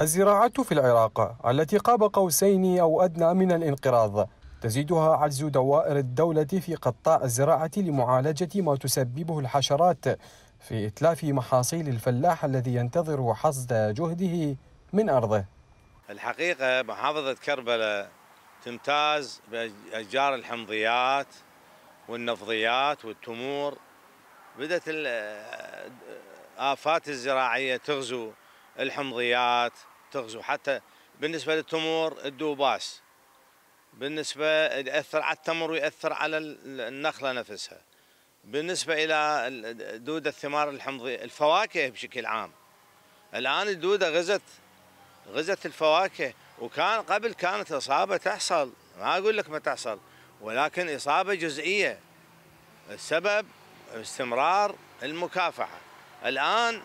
الزراعة في العراق التي قاب قوسين أو أدنى من الانقراض تزيدها عجز دوائر الدولة في قطاع الزراعة لمعالجة ما تسببه الحشرات في إتلاف محاصيل الفلاح الذي ينتظر حصد جهده من أرضه الحقيقة محافظة كربلاء تمتاز بأشجار الحمضيات والنفضيات والتمور بدأت الآفات الزراعية تغزو الحمضيات تغزو حتى بالنسبه للتمور الدوباس بالنسبه ياثر على التمر وياثر على النخله نفسها بالنسبه الى دود الثمار الحمضيه الفواكه بشكل عام الان الدوده غزت غزت الفواكه وكان قبل كانت اصابه تحصل ما اقول لك ما تحصل ولكن اصابه جزئيه السبب استمرار المكافحه الان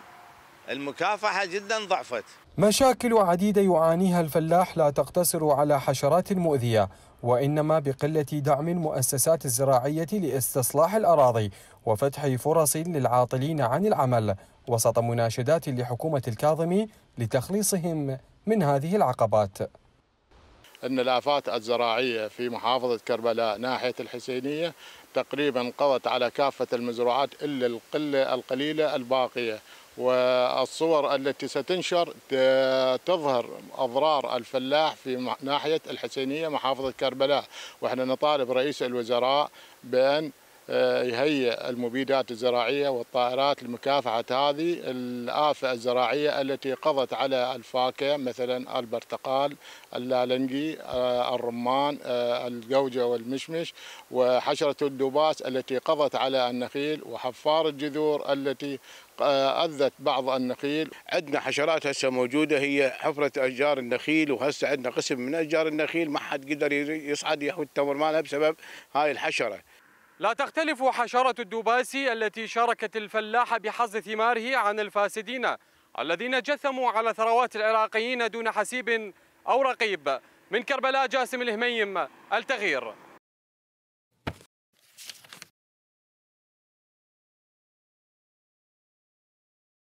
المكافحة جدا ضعفت مشاكل عديدة يعانيها الفلاح لا تقتصر على حشرات مؤذية وإنما بقلة دعم المؤسسات الزراعية لاستصلاح الأراضي وفتح فرص للعاطلين عن العمل وسط مناشدات لحكومة الكاظمي لتخليصهم من هذه العقبات أن الآفات الزراعية في محافظة كربلاء ناحية الحسينية تقريبا قضت على كافة المزروعات إلا القلة القليلة الباقية والصور التي ستنشر تظهر أضرار الفلاح في ناحية الحسينية محافظة كربلاء وإحنا نطالب رئيس الوزراء بأن يهيئ آه، المبيدات الزراعية والطائرات لمكافحة هذه الآفة الزراعية التي قضت على الفاكهة مثلا البرتقال اللالنجي آه، الرمان آه، القوجة والمشمش وحشرة الدباس التي قضت على النخيل وحفار الجذور التي اذت بعض النخيل عندنا حشرات هسه موجوده هي حفره اشجار النخيل وهسه عندنا قسم من اشجار النخيل ما حد قدر يصعد يحوي التمر مالها بسبب هاي الحشره لا تختلف حشرة الدوباسي التي شاركت الفلاح بحظ ثماره عن الفاسدين الذين جثموا على ثروات العراقيين دون حسيب أو رقيب من كربلاء جاسم الهميم التغيير